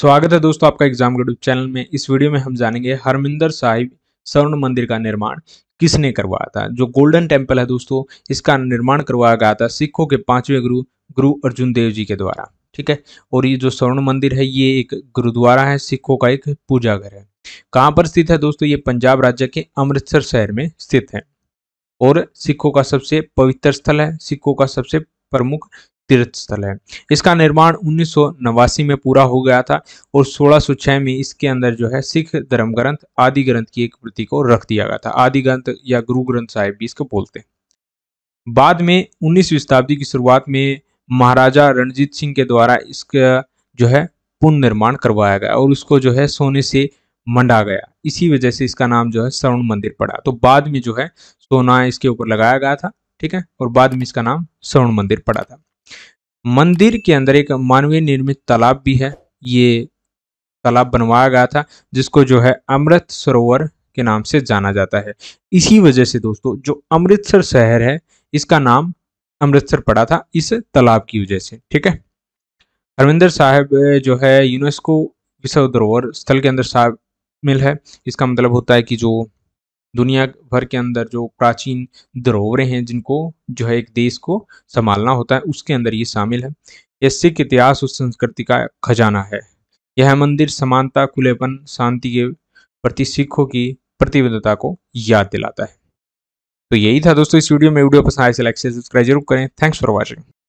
स्वागत है दोस्तों आपका एग्जाम यूट्यूब चैनल में इस वीडियो में हम जानेंगे हरमिंदर साहिब स्वर्ण मंदिर का निर्माण किसने करवाया था जो गोल्डन टेंपल है दोस्तों इसका निर्माण करवाया गया था सिखों के पांचवें गुरु गुरु अर्जुन देव जी के द्वारा ठीक है और ये जो स्वर्ण मंदिर है ये एक गुरुद्वारा है सिखों का एक पूजा घर है कहाँ पर स्थित है दोस्तों ये पंजाब राज्य के अमृतसर शहर में स्थित है और सिखों का सबसे पवित्र स्थल है सिखों का सबसे प्रमुख तीर्थ स्थल है इसका निर्माण उन्नीस में पूरा हो गया था और सोलह में इसके अंदर जो है सिख धर्म ग्रंथ आदि ग्रंथ की एक प्रति को रख दिया गया था आदि ग्रंथ या गुरु ग्रंथ साहिब भी इसको बोलते हैं बाद में उन्नीसवीं शताब्दी की शुरुआत में महाराजा रणजीत सिंह के द्वारा इसका जो है पुनर्निर्माण करवाया गया और उसको जो है सोने से मंडा गया इसी वजह से इसका नाम जो है स्वर्ण मंदिर पड़ा तो बाद में जो है सोना इसके ऊपर लगाया गया था ठीक है और बाद में इसका नाम स्वर्ण मंदिर पड़ा था मंदिर के अंदर एक मानवीय निर्मित तालाब भी है ये तालाब बनवाया गया था जिसको जो है अमृत सरोवर के नाम से जाना जाता है इसी वजह से दोस्तों जो अमृतसर शहर है इसका नाम अमृतसर पड़ा था इस तालाब की वजह से ठीक है हरविंदर साहब जो है यूनेस्को विश्व धरोहर स्थल के अंदर शामिल है इसका मतलब होता है कि जो दुनिया भर के अंदर जो प्राचीन धरोहरें हैं जिनको जो है एक देश को संभालना होता है उसके अंदर ये शामिल है यह सिख इतिहास और संस्कृति का खजाना है यह मंदिर समानता खुलेपन शांति के प्रति सिखों की प्रतिबद्धता को याद दिलाता है तो यही था दोस्तों इस वीडियो में वीडियो पसंद आए से तो लाइक से सब्सक्राइब जरूर करें थैंक्स फॉर वॉचिंग